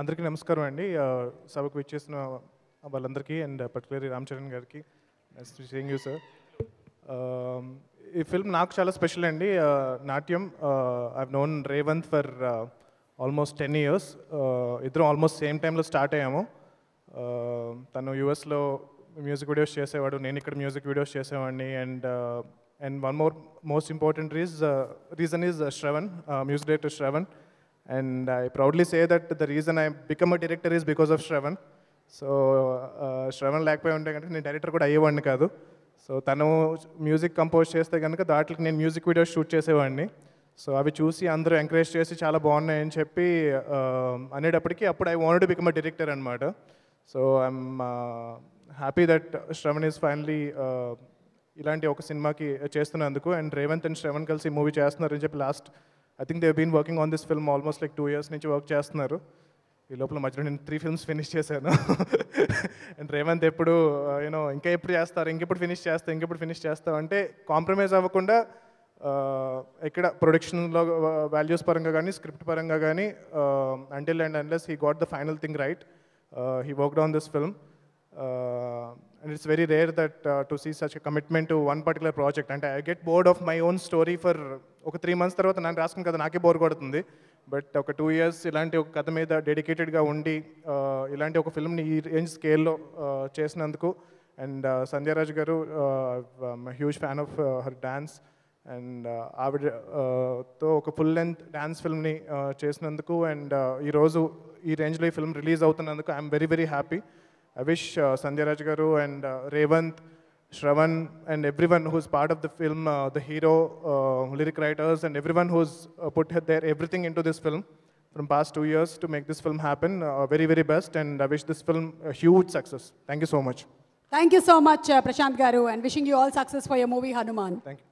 అందరికీ నమస్కారం అండి సభకు వచ్చేసిన వాళ్ళందరికీ అండ్ పర్టికులర్లీ రామ్ చరణ్ గారికి సేయింగ్ యూ సార్ ఈ ఫిల్మ్ నాకు చాలా స్పెషల్ అండి నాట్యం I known Revanth for almost ten years ఇద్దరం ఆల్మోస్ట్ సేమ్ టైంలో స్టార్ట్ అయ్యాము తను యూఎస్లో మ్యూజిక్ వీడియోస్ చేసేవాడు నేను ఇక్కడ మ్యూజిక్ వీడియోస్ చేసేవాడిని and and one more most important రీజ్ reason is Shravan music director Shravan and I proudly say that the reason I become a director is because of Shravan so Shravan లేకపోయి ఉంటే కనుక నేను డైరెక్టర్ కూడా అయ్యేవాడిని కాదు సో తను మ్యూజిక్ కంపోజ్ చేస్తే కనుక దాంట్లో నేను మ్యూజిక్ వీడియోస్ షూట్ చేసేవాడిని సో అవి చూసి అందరూ ఎంకరేజ్ చేసి చాలా బాగున్నాయని చెప్పి um, అనేటప్పటికీ అప్పుడు I want become a director అనమాట so I'm happy that Shravan is finally ఇలాంటి ఒక సినిమాకి చేస్తున్నందుకు అండ్ రేవంత్ అండ్ శ్రవణ్ కలిసి మూవీ చేస్తున్నారని చెప్పి last I think they been working on this film almost like two years నుంచి వర్క్ చేస్తున్నారు ఈ లోపల మధ్యలో నేను త్రీ ఫిల్మ్స్ ఫినిష్ చేశాను అండ్ రేవంత్ ఎప్పుడు యూనో uh, ఇంకా ఎప్పుడు చేస్తారు ఇంకెప్పుడు ఫినిష్ చేస్తా ఇంకెప్పుడు ఫినిష్ చేస్తావు అంటే కాంప్రమైజ్ అవ్వకుండా uh, ఎక్కడ ప్రొడక్షన్లో వాల్యూస్ uh, పరంగా కానీ స్క్రిప్ట్ పరంగా కానీ until and unless he got the final thing right he worked on this film and it's very rare that to see such commitment to one particular project అంటే I get bored of my own story for ఒక three months తర్వాత నేను రాసుకున్న కథ నాకే bore కొడుతుంది but ఒక two years ఇలాంటి ఒక కథ మీద డెడికేటెడ్గా ఉండి ఇలాంటి ఒక ఫిల్మ్ని ఈ రేంజ్ స్కేల్లో చేసినందుకు అండ్ సంధ్యారాజ్ గారు huge fan of her dance and ఆవిడతో ఒక ఫుల్ లెంత్ డ్యాన్స్ ఫిల్మ్ని చేసినందుకు అండ్ ఈరోజు ఈ రేంజ్లో ఈ ఫిల్మ్ రిలీజ్ అవుతున్నందుకు I'm very very happy I wish Sandhyaraj గారు and Revanth Shravan and everyone who's part of the film, uh, the hero, uh, lyric writers, and everyone who's uh, put their everything into this film from past two years to make this film happen. Uh, very, very best, and I wish this film a huge success. Thank you so much. Thank you so much, uh, Prashant Garu, and wishing you all success for your movie, Hanuman. Thank you.